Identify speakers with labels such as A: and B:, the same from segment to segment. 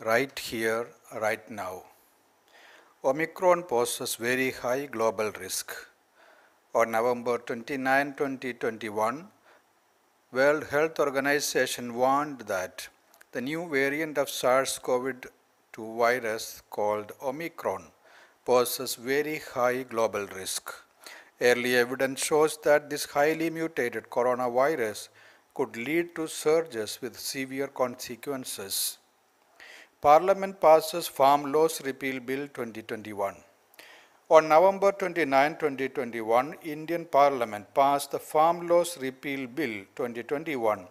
A: right here, right now. Omicron poses very high global risk. On November 29, 2021, World Health Organization warned that the new variant of SARS-CoV-2 virus called Omicron poses very high global risk. Early evidence shows that this highly mutated coronavirus could lead to surges with severe consequences. Parliament passes Farm Laws Repeal Bill 2021. On November 29, 2021, Indian Parliament passed the Farm Laws Repeal Bill 2021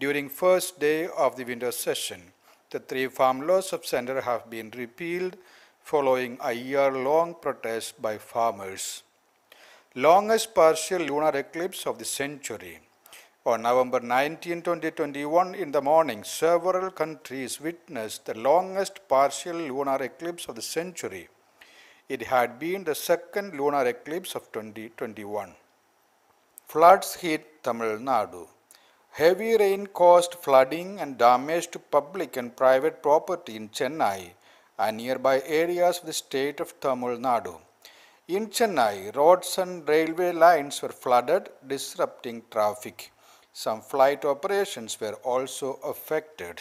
A: during first day of the winter session. The three farm laws of center have been repealed following a year-long protest by farmers. Longest partial lunar eclipse of the century. On November 19, 2021, in the morning, several countries witnessed the longest partial lunar eclipse of the century. It had been the second lunar eclipse of 2021. Floods hit Tamil Nadu. Heavy rain caused flooding and damage to public and private property in Chennai and nearby areas of the state of Tamil Nadu. In Chennai, roads and railway lines were flooded, disrupting traffic. Some flight operations were also affected.